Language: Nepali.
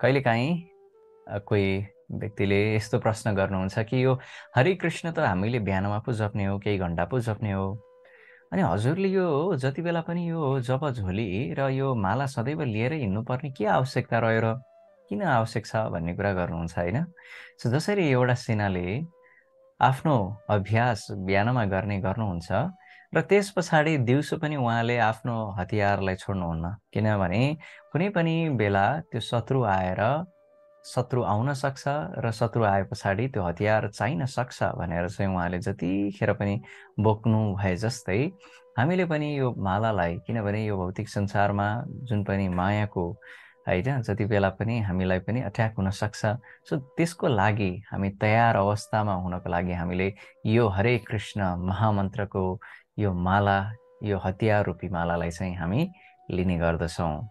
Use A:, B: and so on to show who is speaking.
A: कहिलेकाहीँ कोही व्यक्तिले यस्तो प्रश्न गर्नुहुन्छ कि यो हरे कृष्ण त हामीले बिहानमा पो जप्ने हो केही घन्टा पो जप्ने हो अनि हजुरले यो जति बेला पनि यो जप झोली र यो माला सदैव लिएर हिँड्नुपर्ने के आवश्यकता रह्यो र किन आवश्यक छ भन्ने कुरा गर्नुहुन्छ होइन सो जसरी एउटा सेनाले आफ्नो अभ्यास बिहानमा गर्ने गर्नुहुन्छ र त्यस पछाडि दिउँसो पनि उहाँले आफ्नो हतियारलाई छोड्नुहुन्न किनभने कुनै पनि बेला त्यो शत्रु आएर शत्रु आउन सक्छ र शत्रु आए पछाडि त्यो हतियार चाहिन सक्छ भनेर चाहिँ उहाँले जतिखेर पनि बोक्नु भए जस्तै हामीले पनि यो मालालाई किनभने यो भौतिक संसारमा जुन पनि मायाको होइन जति बेला पनि हामीलाई पनि अट्याक हुनसक्छ सो त्यसको लागि हामी तयार अवस्थामा हुनको लागि हामीले यो हरे कृष्ण महामन्त्रको यो माला यो हतियार रूपी मालालाई चाहिँ हामी लिने गर्दछौँ